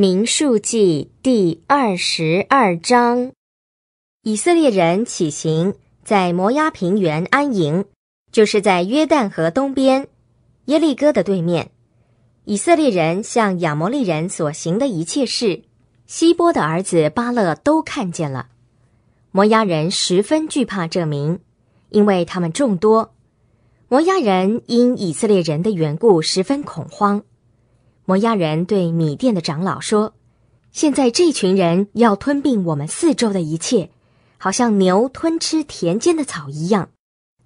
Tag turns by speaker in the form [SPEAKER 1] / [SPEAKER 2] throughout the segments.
[SPEAKER 1] 民数记第二十二章，以色列人起行，在摩崖平原安营，就是在约旦河东边耶利哥的对面。以色列人向亚摩利人所行的一切事，希波的儿子巴勒都看见了。摩崖人十分惧怕这名，因为他们众多。摩崖人因以色列人的缘故，十分恐慌。摩押人对米店的长老说：“现在这群人要吞并我们四周的一切，好像牛吞吃田间的草一样。”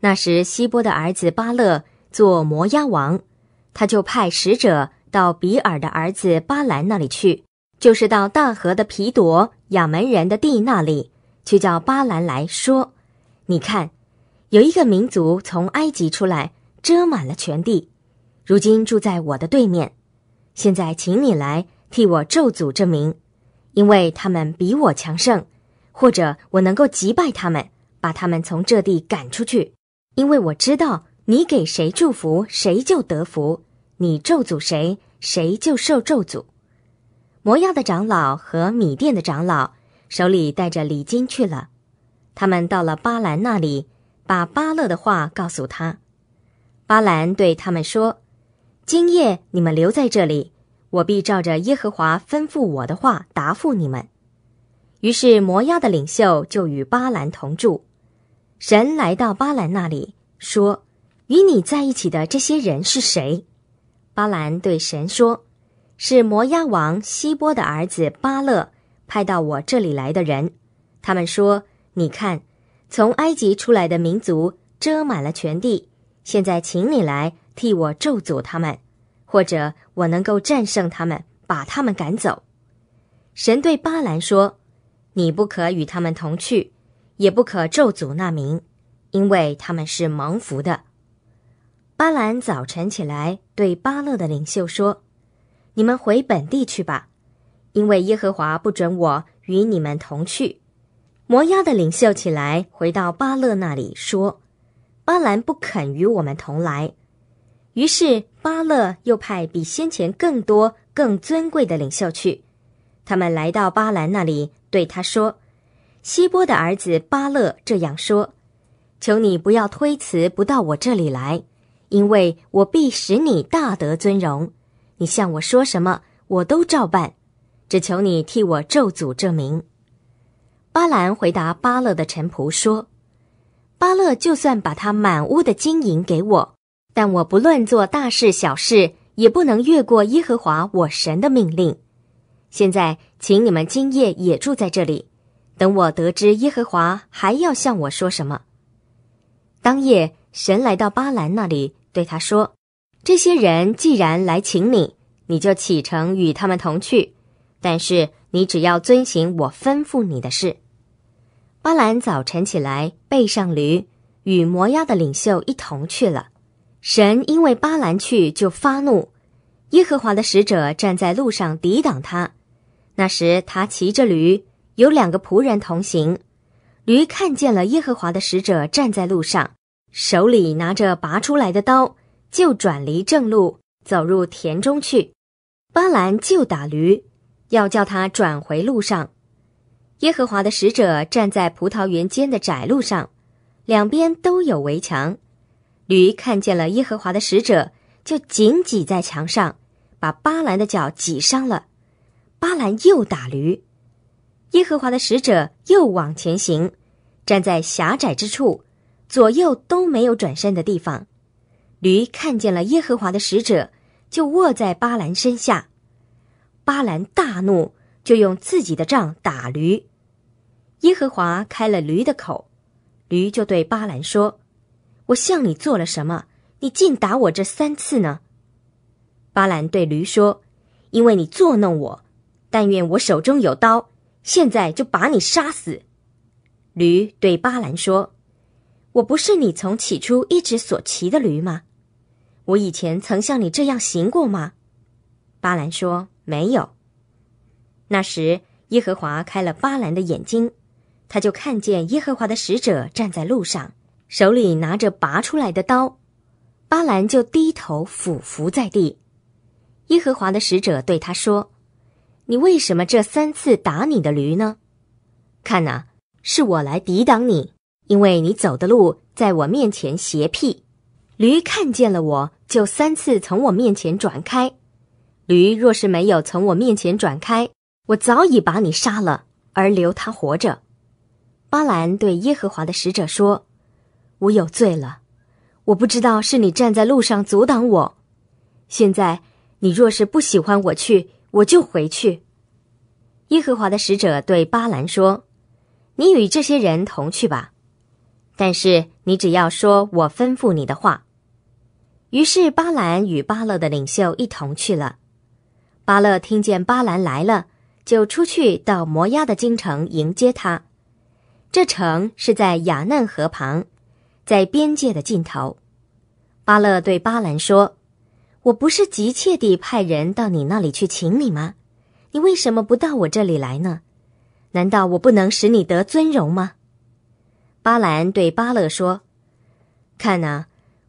[SPEAKER 1] 那时，希波的儿子巴勒做摩押王，他就派使者到比尔的儿子巴兰那里去，就是到大河的皮朵亚门人的地那里，去叫巴兰来说：“你看，有一个民族从埃及出来，遮满了全地，如今住在我的对面。”现在，请你来替我咒诅这名，因为他们比我强盛，或者我能够击败他们，把他们从这地赶出去。因为我知道，你给谁祝福，谁就得福；你咒诅谁，谁就受咒诅。摩亚的长老和米店的长老手里带着礼金去了，他们到了巴兰那里，把巴勒的话告诉他。巴兰对他们说。今夜你们留在这里，我必照着耶和华吩咐我的话答复你们。于是摩押的领袖就与巴兰同住。神来到巴兰那里说：“与你在一起的这些人是谁？”巴兰对神说：“是摩押王希波的儿子巴勒派到我这里来的人。他们说：‘你看，从埃及出来的民族遮满了全地。’”现在，请你来替我咒诅他们，或者我能够战胜他们，把他们赶走。神对巴兰说：“你不可与他们同去，也不可咒诅那名，因为他们是蒙福的。”巴兰早晨起来，对巴勒的领袖说：“你们回本地去吧，因为耶和华不准我与你们同去。”摩押的领袖起来，回到巴勒那里说。巴兰不肯与我们同来，于是巴勒又派比先前更多、更尊贵的领袖去。他们来到巴兰那里，对他说：“希波的儿子巴勒这样说，求你不要推辞，不到我这里来，因为我必使你大得尊荣。你向我说什么，我都照办，只求你替我咒诅这名。”巴兰回答巴勒的臣仆说。巴勒就算把他满屋的金银给我，但我不论做大事小事，也不能越过耶和华我神的命令。现在，请你们今夜也住在这里，等我得知耶和华还要向我说什么。当夜，神来到巴兰那里，对他说：“这些人既然来请你，你就启程与他们同去，但是你只要遵行我吩咐你的事。”巴兰早晨起来，背上驴，与摩押的领袖一同去了。神因为巴兰去，就发怒。耶和华的使者站在路上抵挡他。那时他骑着驴，有两个仆人同行。驴看见了耶和华的使者站在路上，手里拿着拔出来的刀，就转离正路，走入田中去。巴兰就打驴，要叫他转回路上。耶和华的使者站在葡萄园间的窄路上，两边都有围墙。驴看见了耶和华的使者，就紧挤在墙上，把巴兰的脚挤伤了。巴兰又打驴。耶和华的使者又往前行，站在狭窄之处，左右都没有转身的地方。驴看见了耶和华的使者，就卧在巴兰身下。巴兰大怒。就用自己的杖打驴，耶和华开了驴的口，驴就对巴兰说：“我向你做了什么？你竟打我这三次呢？”巴兰对驴说：“因为你作弄我，但愿我手中有刀，现在就把你杀死。”驴对巴兰说：“我不是你从起初一直所骑的驴吗？我以前曾像你这样行过吗？”巴兰说：“没有。”那时，耶和华开了巴兰的眼睛，他就看见耶和华的使者站在路上，手里拿着拔出来的刀。巴兰就低头俯伏在地。耶和华的使者对他说：“你为什么这三次打你的驴呢？看呐，是我来抵挡你，因为你走的路在我面前斜僻，驴看见了我就三次从我面前转开。驴若是没有从我面前转开，我早已把你杀了，而留他活着。巴兰对耶和华的使者说：“我有罪了，我不知道是你站在路上阻挡我。现在你若是不喜欢我去，我就回去。”耶和华的使者对巴兰说：“你与这些人同去吧，但是你只要说我吩咐你的话。”于是巴兰与巴勒的领袖一同去了。巴勒听见巴兰来了。就出去到摩押的京城迎接他，这城是在雅难河旁，在边界的尽头。巴勒对巴兰说：“我不是急切地派人到你那里去请你吗？你为什么不到我这里来呢？难道我不能使你得尊荣吗？”巴兰对巴勒说：“看呐，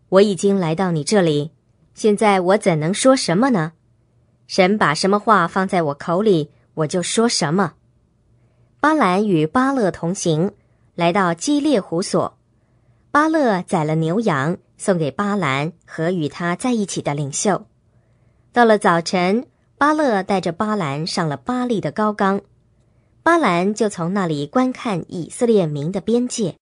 [SPEAKER 1] 我已经来到你这里，现在我怎能说什么呢？神把什么话放在我口里？”我就说什么。巴兰与巴勒同行，来到基列湖所。巴勒宰了牛羊，送给巴兰和与他在一起的领袖。到了早晨，巴勒带着巴兰上了巴利的高冈，巴兰就从那里观看以色列民的边界。